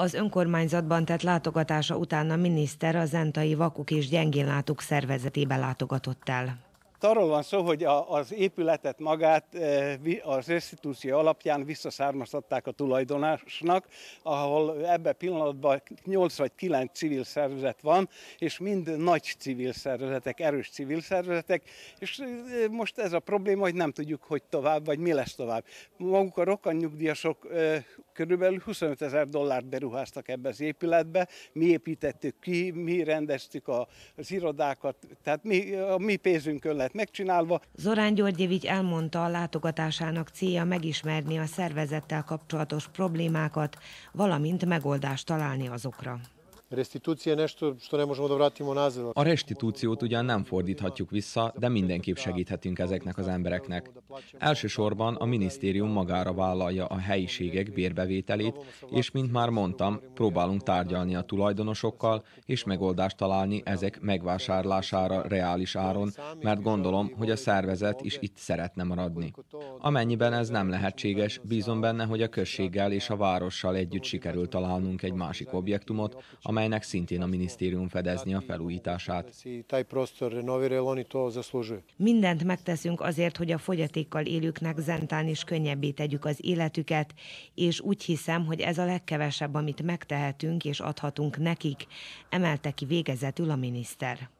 Az önkormányzatban tett látogatása után a miniszter a Zentai vakuk és Gyengénlátók Szervezetébe látogatott el. Itt arról van szó, hogy a, az épületet magát eh, az restitúció alapján visszaszármaztatták a tulajdonásnak, ahol ebbe pillanatban 8 vagy 9 civil szervezet van, és mind nagy civil szervezetek, erős civil szervezetek, és eh, most ez a probléma, hogy nem tudjuk, hogy tovább, vagy mi lesz tovább. Maguk a rokon nyugdíjasok eh, körülbelül 25 ezer dollárt beruháztak ebbe az épületbe, mi építettük ki, mi rendeztük az irodákat, tehát mi, a mi pénzünkön lett lett megcsinálva. Zorán Györgyevics elmondta a látogatásának célja megismerni a szervezettel kapcsolatos problémákat, valamint megoldást találni azokra. E a restitúciót ugyan nem fordíthatjuk vissza, de mindenképp segíthetünk ezeknek az embereknek. Elsősorban a minisztérium magára vállalja a helyiségek bérbevételét, és mint már mondtam, próbálunk tárgyalni a tulajdonosokkal, és megoldást találni ezek megvásárlására reális áron, mert gondolom, hogy a szervezet is itt szeretne maradni. Amennyiben ez nem lehetséges, bízom benne, hogy a községgel és a várossal együtt sikerül találnunk egy másik objektumot, amely amelynek szintén a minisztérium fedezni a felújítását. Mindent megteszünk azért, hogy a fogyatékkal élőknek zentán is könnyebbé tegyük az életüket, és úgy hiszem, hogy ez a legkevesebb, amit megtehetünk és adhatunk nekik, emelte ki végezetül a miniszter.